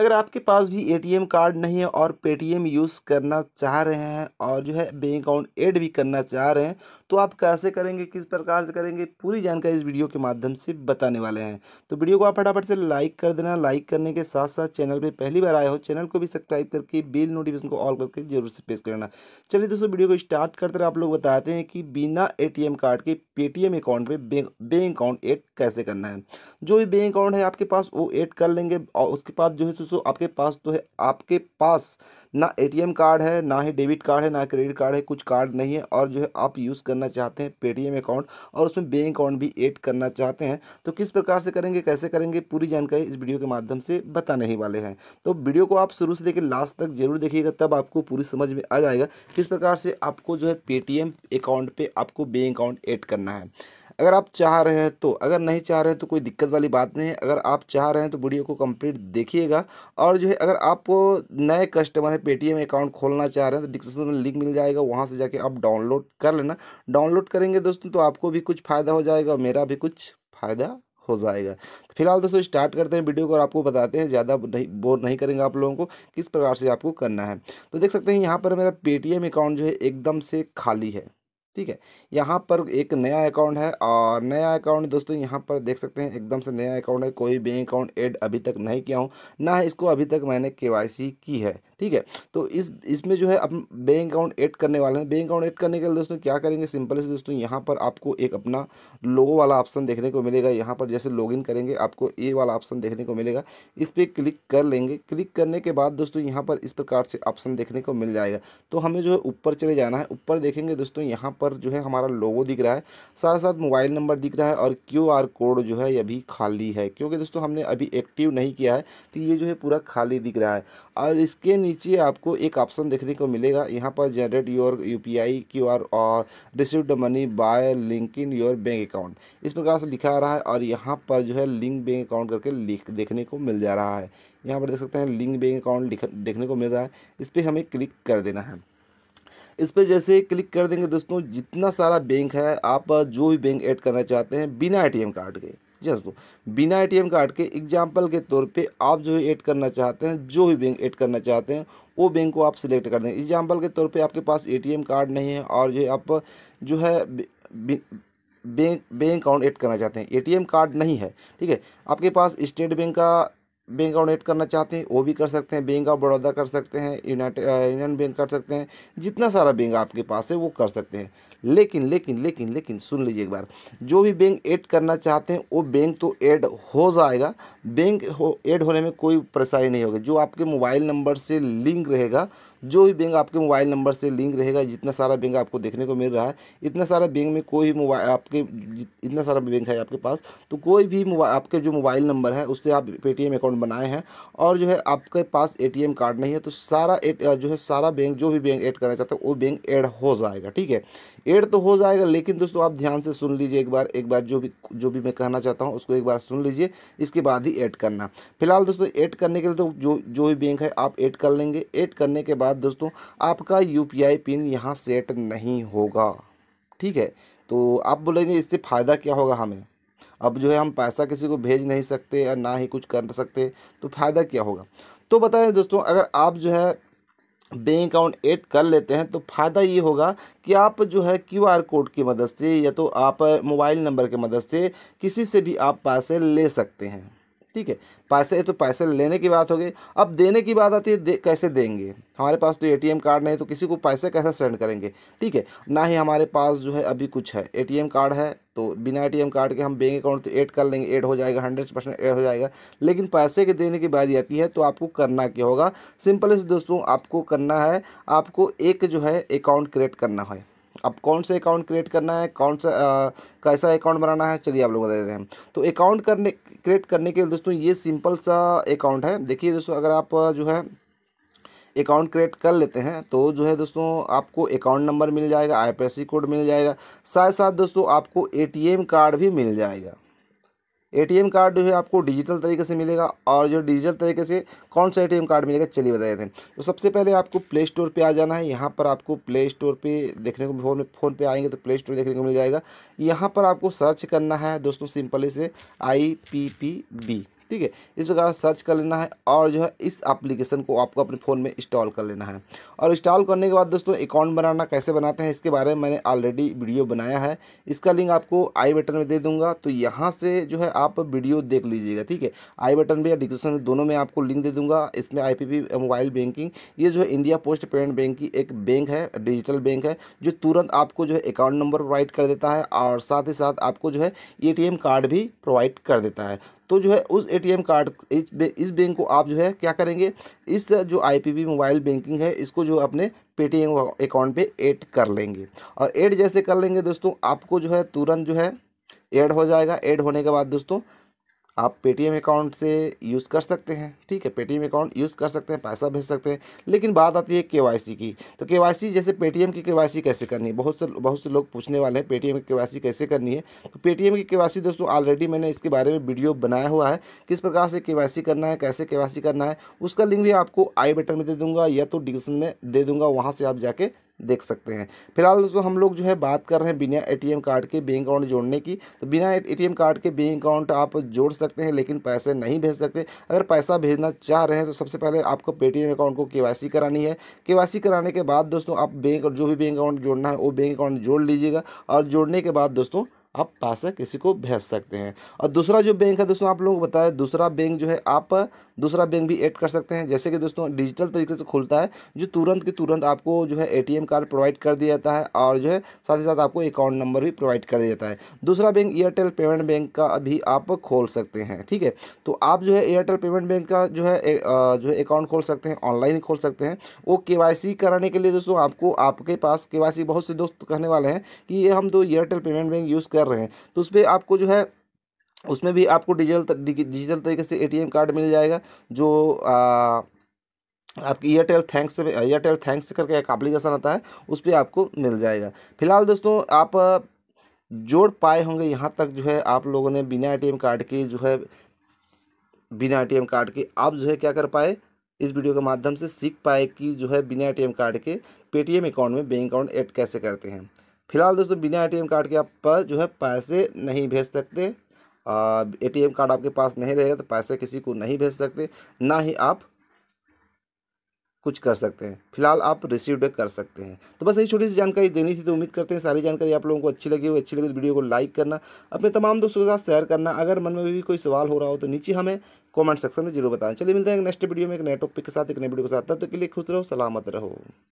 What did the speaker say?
अगर आपके पास भी एटीएम कार्ड नहीं है और पेटीएम यूज़ करना चाह रहे हैं और जो है बैंक अकाउंट ऐड भी करना चाह रहे हैं तो आप कैसे करेंगे किस प्रकार से करेंगे पूरी जानकारी इस वीडियो के माध्यम से बताने वाले हैं तो वीडियो को आप फटाफट से लाइक कर देना लाइक करने के साथ साथ चैनल पर पहली बार आए हो चैनल को भी सब्सक्राइब करके बिल नोटिफिकेशन को ऑल करके जरूर से पेश करना चलिए दोस्तों वीडियो को स्टार्ट करते रहे आप लोग बताते हैं कि बिना ए कार्ड के पेटीएम अकाउंट पर बैंक अकाउंट ऐड कैसे करना है जो भी बैंक अकाउंट है आपके पास वो ऐड कर लेंगे और उसके बाद जो है दोस्तों आपके पास तो है आपके पास ना एटीएम कार्ड है ना ही डेबिट कार्ड है ना क्रेडिट कार्ड है कुछ कार्ड नहीं है और जो है आप यूज़ करना चाहते हैं पेटीएम अकाउंट और उसमें बैंक अकाउंट भी एड करना चाहते हैं तो किस प्रकार से करेंगे कैसे करेंगे पूरी जानकारी इस वीडियो के माध्यम से बताने ही वाले हैं तो वीडियो को आप शुरू से लेकर लास्ट तक जरूर देखिएगा तब आपको पूरी समझ में आ जाएगा किस प्रकार से आपको जो है पेटीएम अकाउंट पर आपको बैंक अकाउंट एड करना है अगर आप चाह रहे हैं तो अगर नहीं चाह रहे हैं तो कोई दिक्कत वाली बात नहीं है अगर आप चाह रहे हैं तो वीडियो को कंप्लीट देखिएगा और जो है अगर आप नए कस्टमर हैं पेटीएम अकाउंट खोलना चाह रहे हैं तो डिस्क्रिप्शन में लिंक मिल जाएगा वहाँ से जाके आप डाउनलोड कर लेना डाउनलोड करेंगे दोस्तों तो आपको भी कुछ फ़ायदा हो जाएगा और मेरा भी कुछ फ़ायदा हो जाएगा तो फिलहाल दोस्तों स्टार्ट करते हैं वीडियो को और आपको बताते हैं ज़्यादा नहीं बोर नहीं करेंगे आप लोगों को किस प्रकार से आपको करना है तो देख सकते हैं यहाँ पर मेरा पेटीएम अकाउंट जो है एकदम से खाली है ठीक है यहाँ पर एक नया अकाउंट है और नया अकाउंट दोस्तों यहाँ पर देख सकते हैं एकदम से नया अकाउंट है कोई बैंक अकाउंट ऐड अभी तक नहीं किया हूँ ना इसको अभी तक मैंने के की है ठीक है तो इस इसमें जो है अब बैंक अकाउंट ऐड करने वाले हैं बैंक अकाउंट ऐड करने के लिए दोस्तों क्या करेंगे सिंपल से दोस्तों यहाँ पर आपको एक अपना लोगो वाला ऑप्शन देखने को मिलेगा यहाँ पर जैसे लॉगिन करेंगे आपको ए वाला ऑप्शन देखने को मिलेगा इस पर क्लिक कर लेंगे क्लिक करने के बाद दोस्तों यहाँ पर इस प्रकार से ऑप्शन देखने को मिल जाएगा तो हमें जो है ऊपर चले जाना है ऊपर देखेंगे दोस्तों यहाँ पर जो है हमारा लोगो दिख रहा है साथ साथ मोबाइल नंबर दिख रहा है और क्यू कोड जो है अभी खाली है क्योंकि दोस्तों हमने अभी एक्टिव नहीं किया है तो ये जो है पूरा खाली दिख रहा है और इसके नीचे आपको एक ऑप्शन देखने को मिलेगा यहाँ पर generate your U P I Q R और receive the money by link in your bank account इस प्रकार से लिखा आ रहा है और यहाँ पर जो है लिंक बैंक अकाउंट करके लिख देखने को मिल जा रहा है यहाँ पर देख सकते हैं लिंक बैंक अकाउंट देखने को मिल रहा है इस पर हमें क्लिक कर देना है इस पर जैसे क्लिक कर देंगे दोस्तों जितना सारा बैंक है आप जो भी बैंक ऐड करना चाहते हैं बिना ए कार्ड के जी दोस्तों बिना ए कार्ड के एग्जाम्पल के तौर पर आप जो है ऐड करना चाहते हैं जो भी बैंक ऐड करना चाहते हैं वो बैंक को आप सिलेक्ट कर दें एग्जाम्पल के तौर पर आपके पास ए कार्ड नहीं है और जो आप जो है बैंक बैंक अकाउंट ऐड करना चाहते हैं एटीएम कार्ड नहीं है ठीक है आपके पास स्टेट बैंक का बैंक डोनेट करना चाहते हैं वो भी कर सकते हैं बैंक ऑफ बड़ौदा कर सकते हैं यूनाइटेड यूनियन बैंक कर सकते हैं जितना सारा बैंक आपके पास है वो कर सकते हैं लेकिन लेकिन लेकिन लेकिन सुन लीजिए एक बार जो भी बैंक ऐड करना चाहते हैं वो बैंक तो ऐड हो जाएगा बैंक हो ऐड होने में कोई परेशानी नहीं होगी जो आपके मोबाइल नंबर से लिंक रहेगा जो भी बैंक आपके मोबाइल नंबर से लिंक रहेगा जितना सारा बैंक आपको देखने को मिल रहा है इतना सारा बैंक में कोई भी मोबाइल आपके इतना सारा बैंक है आपके पास तो कोई भी आपके जो मोबाइल नंबर है उससे आप पेटीएम अकाउंट बनाए हैं और जो है आपके पास ए कार्ड नहीं है तो सारा एट जो है सारा बैंक जो भी बैंक ऐड करना चाहता है वो बैंक ऐड हो जाएगा ठीक है ऐड तो हो जाएगा लेकिन दोस्तों आप ध्यान से सुन लीजिए एक बार एक बार जो भी जो भी मैं कहना चाहता हूँ उसको एक बार सुन लीजिए इसके बाद ही ऐड करना फिलहाल दोस्तों ऐड करने के लिए तो जो जो भी बैंक है आप ऐड कर लेंगे ऐड करने के बाद बाद दोस्तों आपका यू पिन यहाँ सेट नहीं होगा ठीक है तो आप बोलेंगे इससे फ़ायदा क्या होगा हमें अब जो है हम पैसा किसी को भेज नहीं सकते या ना ही कुछ कर सकते तो फ़ायदा क्या होगा तो बताएं दोस्तों अगर आप जो है बैंक अकाउंट ऐड कर लेते हैं तो फ़ायदा ये होगा कि आप जो है क्यूआर कोड की मदद से या तो आप मोबाइल नंबर की मदद से किसी से भी आप पैसे ले सकते हैं ठीक है पैसे तो पैसे लेने की बात हो गई अब देने की बात आती है दे, कैसे देंगे हमारे पास तो एटीएम कार्ड नहीं तो किसी को पैसे कैसे सेंड करेंगे ठीक है ना ही हमारे पास जो है अभी कुछ है एटीएम कार्ड है तो बिना एटीएम कार्ड के हम बैंक अकाउंट तो ऐड कर लेंगे ऐड हो जाएगा हंड्रेड परसेंट ऐड हो जाएगा लेकिन पैसे के देने की बारी आती है तो आपको करना क्या होगा सिंपल से दोस्तों आपको करना है आपको एक जो है अकाउंट क्रिएट करना है अब कौन से अकाउंट क्रिएट करना है कौन सा आ, कैसा अकाउंट बनाना है चलिए आप लोग बता देते हैं तो अकाउंट करने क्रिएट करने के लिए दोस्तों ये सिंपल सा अकाउंट है देखिए दोस्तों अगर आप जो है अकाउंट क्रिएट कर लेते हैं तो जो है दोस्तों आपको अकाउंट नंबर मिल जाएगा आई कोड मिल जाएगा साथ साथ दोस्तों आपको ए कार्ड भी मिल जाएगा एटीएम कार्ड जो है आपको डिजिटल तरीके से मिलेगा और जो डिजिटल तरीके से कौन सा एटीएम कार्ड मिलेगा चलिए बताए थे तो सबसे पहले आपको प्ले स्टोर पर आ जाना है यहाँ पर आपको प्ले स्टोर पर देखने को फोन फोन पर आएंगे तो प्ले स्टोर देखने को मिल जाएगा यहाँ पर आपको सर्च करना है दोस्तों सिंपली से आई पी पी बी ठीक है इस प्रकार सर्च कर लेना है और जो है इस एप्लीकेशन को आपको अपने फ़ोन में इंस्टॉल कर लेना है और इंस्टॉल करने के बाद दोस्तों अकाउंट बनाना कैसे बनाते हैं इसके बारे में मैंने ऑलरेडी वीडियो बनाया है इसका लिंक आपको आई बटन में दे दूँगा तो यहाँ से जो है आप वीडियो देख लीजिएगा ठीक है आई बटन में या डिस्क्रिप्शन में दोनों में आपको लिंक दे दूँगा इसमें आई मोबाइल बैंकिंग ये जो है इंडिया पोस्ट पेमेंट बैंक की एक बैंक है डिजिटल बैंक है जो तुरंत आपको जो है अकाउंट नंबर प्रोवाइड कर देता है और साथ ही साथ आपको जो है ए कार्ड भी प्रोवाइड कर देता है तो जो है उस एटीएम कार्ड इस इस बैंक को आप जो है क्या करेंगे इस जो आईपीबी मोबाइल बैंकिंग है इसको जो अपने पेटीएम अकाउंट पे ऐड कर लेंगे और ऐड जैसे कर लेंगे दोस्तों आपको जो है तुरंत जो है ऐड हो जाएगा ऐड होने के बाद दोस्तों आप पेटीएम अकाउंट से यूज़ कर सकते हैं ठीक है पेटीएम अकाउंट यूज़ कर सकते हैं पैसा भेज सकते हैं लेकिन बात आती है केवाईसी की तो केवाईसी जैसे पेटीएम की केवाईसी कैसे करनी है बहुत से बहुत से लोग पूछने वाले हैं पेटीएम की केवाईसी कैसे करनी है तो पेटीएम की केवाईसी दोस्तों ऑलरेडी मैंने इसके बारे में वीडियो बनाया हुआ है किस प्रकार से के करना है कैसे के करना है उसका लिंक भी आपको आई बटन में दे दूँगा या तो डिस्क्रिप्शन में दे दूँगा वहाँ से आप जाके देख सकते हैं फिलहाल दोस्तों हम लोग जो है बात कर रहे हैं बिना एटीएम कार्ड के बैंक अकाउंट जोड़ने की तो बिना एटीएम कार्ड के बैंक अकाउंट आप जोड़ सकते हैं लेकिन पैसे नहीं भेज सकते अगर पैसा भेजना चाह रहे हैं तो सबसे पहले आपको पेटीएम अकाउंट को के करानी है के कराने के बाद दोस्तों आप बैंक जो भी बैंक अकाउंट जोड़ना है वो बैंक अकाउंट जोड़ लीजिएगा और जोड़ने के बाद दोस्तों आप पैसे किसी को भेज सकते हैं और दूसरा जो बैंक है दोस्तों आप लोगों को बताया दूसरा बैंक जो है आप दूसरा बैंक भी ऐड कर सकते हैं जैसे कि दोस्तों डिजिटल तरीके से खुलता है जो तुरंत के तुरंत आपको जो है एटीएम कार्ड प्रोवाइड कर दिया जाता है और जो है साथ ही साथ आपको अकाउंट नंबर भी प्रोवाइड कर दिया जाता है दूसरा बैंक एयरटेल पेमेंट बैंक का भी आप खोल सकते हैं ठीक है तो आप जो है एयरटेल पेमेंट बैंक का जो है जो है अकाउंट खोल सकते हैं ऑनलाइन खोल सकते हैं वो के कराने के लिए दोस्तों आपको आपके पास के बहुत से दोस्त कहने वाले हैं कि ये हम तो एयरटेल पेमेंट बैंक यूज़ कर रहे हैं तो उस पर आपको जो है उसमें भी आपको डिजिटल डिजिटल तरीके से एटीएम कार्ड मिल जाएगा जो आ, आपकी एयरटेल थैंक्स एयरटेल थैंक्स करके एक एप्लीकेशन आता है उस पर आपको मिल जाएगा फिलहाल दोस्तों आप जोड़ पाए होंगे यहाँ तक जो है आप लोगों ने बिना एटीएम कार्ड के जो है बिना एटीएम कार्ड के आप जो है क्या कर पाए इस वीडियो के माध्यम से सीख पाए कि जो है बिना एटीएम कार्ड के पेटीएम अकाउंट में बैंक अकाउंट ऐड कैसे करते हैं फिलहाल दोस्तों बिना एटीएम कार्ड के आप पर जो है पैसे नहीं भेज सकते एटीएम कार्ड आपके पास नहीं रहेगा तो पैसे किसी को नहीं भेज सकते ना ही आप कुछ कर सकते हैं फिलहाल आप रिसीव कर सकते हैं तो बस यही छोटी सी जानकारी देनी थी तो उम्मीद करते हैं सारी जानकारी आप लोगों को अच्छी लगी हो अच्छी लगी तो वीडियो को लाइक करना अपने तमाम दोस्तों के साथ शेयर करना अगर मन में भी कोई सवाल हो रहा हो तो नीचे हमें कमेंट सेक्शन में जरूर बताएं चलिए मिलते हैं नेक्स्ट वीडियो में एक नए टॉपिक के साथ एक नए वीडियो के साथ तब तक के लिए खुश रहो सलामत रहो